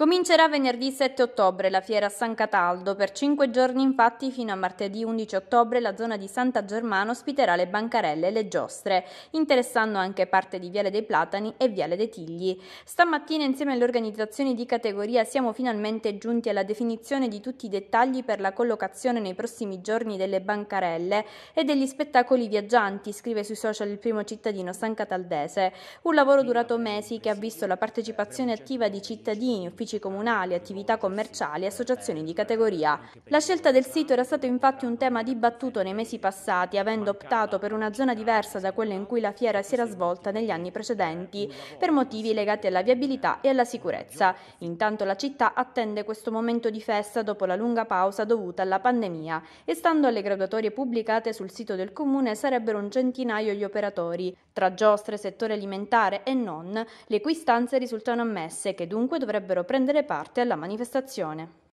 Comincerà venerdì 7 ottobre la fiera a San Cataldo. Per cinque giorni, infatti, fino a martedì 11 ottobre, la zona di Santa Germana ospiterà le bancarelle e le giostre, interessando anche parte di Viale dei Platani e Viale dei Tigli. Stamattina, insieme alle organizzazioni di categoria, siamo finalmente giunti alla definizione di tutti i dettagli per la collocazione nei prossimi giorni delle bancarelle e degli spettacoli viaggianti, scrive sui social il primo cittadino san cataldese. Un lavoro durato mesi che ha visto la partecipazione attiva di cittadini, ufficiali uffici comunali, attività commerciali e associazioni di categoria. La scelta del sito era stato infatti un tema dibattuto nei mesi passati, avendo optato per una zona diversa da quella in cui la fiera si era svolta negli anni precedenti, per motivi legati alla viabilità e alla sicurezza. Intanto la città attende questo momento di festa dopo la lunga pausa dovuta alla pandemia e stando alle graduatorie pubblicate sul sito del comune sarebbero un centinaio gli operatori, tra giostre, settore alimentare e non, le cui stanze risultano ammesse che dunque dovrebbero prendere prendere parte alla manifestazione.